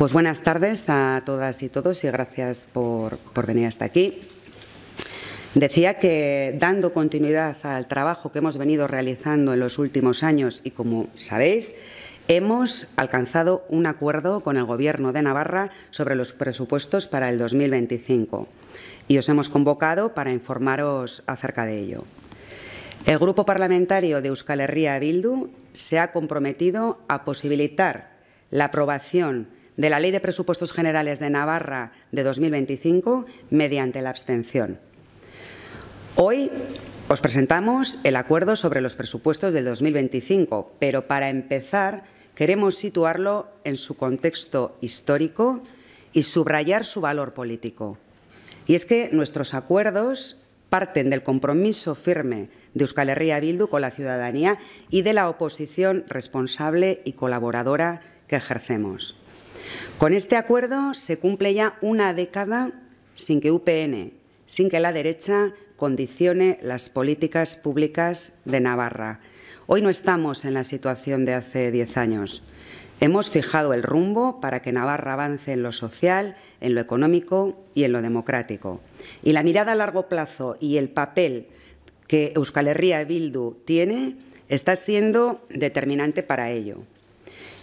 Pues buenas tardes a todas y todos y gracias por, por venir hasta aquí. Decía que dando continuidad al trabajo que hemos venido realizando en los últimos años y como sabéis, hemos alcanzado un acuerdo con el Gobierno de Navarra sobre los presupuestos para el 2025 y os hemos convocado para informaros acerca de ello. El Grupo Parlamentario de Euskal Herria Bildu se ha comprometido a posibilitar la aprobación de la Ley de Presupuestos Generales de Navarra de 2025 mediante la abstención. Hoy os presentamos el acuerdo sobre los presupuestos del 2025, pero para empezar queremos situarlo en su contexto histórico y subrayar su valor político. Y es que nuestros acuerdos parten del compromiso firme de Euskal Herria Bildu con la ciudadanía y de la oposición responsable y colaboradora que ejercemos. Con este acuerdo se cumple ya una década sin que UPN, sin que la derecha condicione las políticas públicas de Navarra. Hoy no estamos en la situación de hace diez años. Hemos fijado el rumbo para que Navarra avance en lo social, en lo económico y en lo democrático. Y la mirada a largo plazo y el papel que Euskal Herria Bildu tiene está siendo determinante para ello.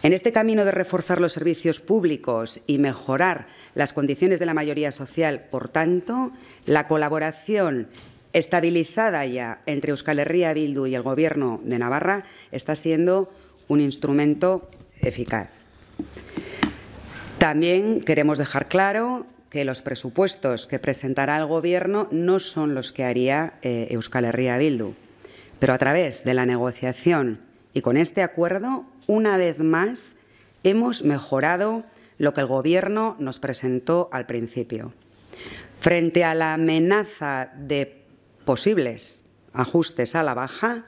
En este camino de reforzar los servicios públicos y mejorar las condiciones de la mayoría social, por tanto, la colaboración estabilizada ya entre Euskal Herria Bildu y el Gobierno de Navarra está siendo un instrumento eficaz. También queremos dejar claro que los presupuestos que presentará el Gobierno no son los que haría eh, Euskal Herria Bildu, pero a través de la negociación y con este acuerdo una vez más hemos mejorado lo que el Gobierno nos presentó al principio. Frente a la amenaza de posibles ajustes a la baja,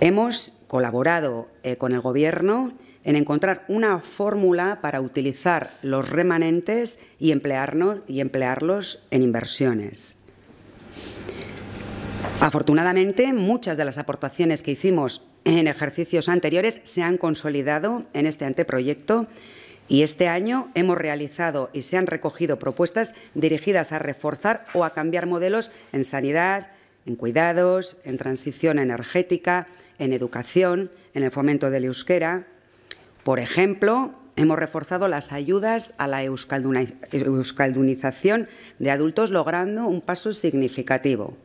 hemos colaborado eh, con el Gobierno en encontrar una fórmula para utilizar los remanentes y, y emplearlos en inversiones. Afortunadamente, muchas de las aportaciones que hicimos en ejercicios anteriores se han consolidado en este anteproyecto y este año hemos realizado y se han recogido propuestas dirigidas a reforzar o a cambiar modelos en sanidad, en cuidados, en transición energética, en educación, en el fomento del euskera. Por ejemplo, hemos reforzado las ayudas a la euskaldunización de adultos logrando un paso significativo,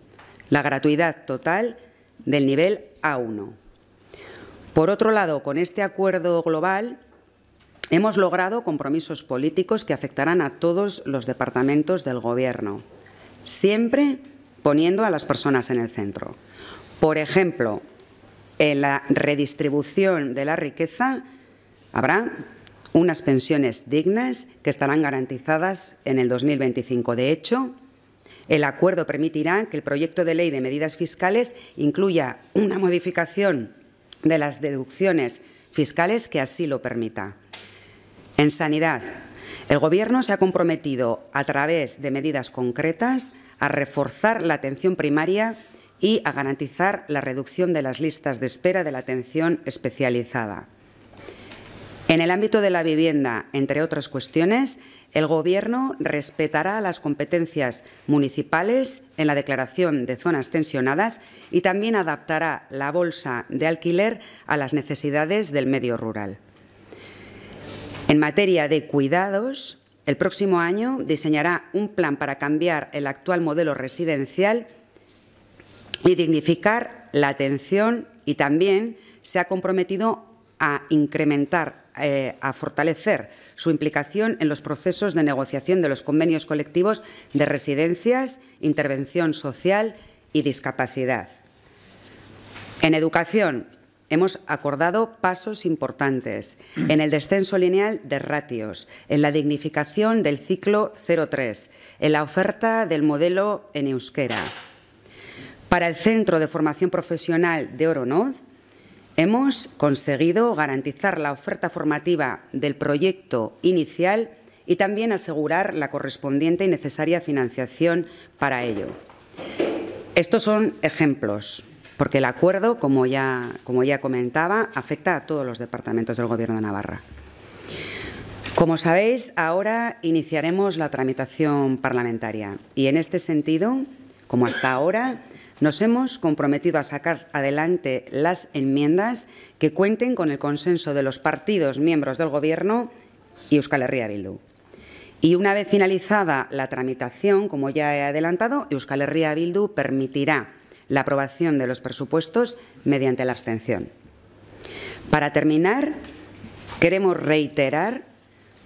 la gratuidad total del nivel A1. Por otro lado, con este acuerdo global hemos logrado compromisos políticos que afectarán a todos los departamentos del Gobierno, siempre poniendo a las personas en el centro. Por ejemplo, en la redistribución de la riqueza habrá unas pensiones dignas que estarán garantizadas en el 2025. De hecho, el acuerdo permitirá que el proyecto de ley de medidas fiscales incluya una modificación de las deducciones fiscales que así lo permita. En sanidad, el Gobierno se ha comprometido, a través de medidas concretas, a reforzar la atención primaria y a garantizar la reducción de las listas de espera de la atención especializada. En el ámbito de la vivienda, entre otras cuestiones, el Gobierno respetará las competencias municipales en la declaración de zonas tensionadas y también adaptará la bolsa de alquiler a las necesidades del medio rural. En materia de cuidados, el próximo año diseñará un plan para cambiar el actual modelo residencial y dignificar la atención y también se ha comprometido a incrementar eh, a fortalecer su implicación en los procesos de negociación de los convenios colectivos de residencias, intervención social y discapacidad. En educación, hemos acordado pasos importantes en el descenso lineal de ratios, en la dignificación del ciclo 03, en la oferta del modelo en euskera. Para el Centro de Formación Profesional de Oronoz, Hemos conseguido garantizar la oferta formativa del proyecto inicial y también asegurar la correspondiente y necesaria financiación para ello. Estos son ejemplos, porque el acuerdo, como ya, como ya comentaba, afecta a todos los departamentos del Gobierno de Navarra. Como sabéis, ahora iniciaremos la tramitación parlamentaria y en este sentido, como hasta ahora, nos hemos comprometido a sacar adelante las enmiendas que cuenten con el consenso de los partidos miembros del Gobierno y Euskal Herria Bildu. Y una vez finalizada la tramitación, como ya he adelantado, Euskal Herria Bildu permitirá la aprobación de los presupuestos mediante la abstención. Para terminar, queremos reiterar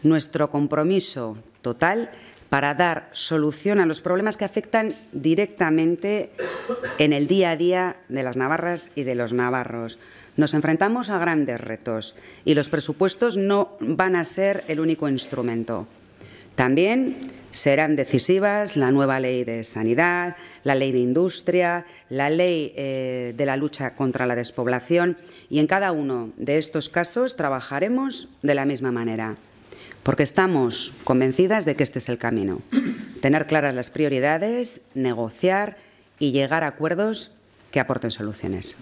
nuestro compromiso total para dar solución a los problemas que afectan directamente en el día a día de las navarras y de los navarros. Nos enfrentamos a grandes retos y los presupuestos no van a ser el único instrumento. También serán decisivas la nueva ley de sanidad, la ley de industria, la ley eh, de la lucha contra la despoblación y en cada uno de estos casos trabajaremos de la misma manera porque estamos convencidas de que este es el camino. Tener claras las prioridades, negociar y llegar a acuerdos que aporten soluciones.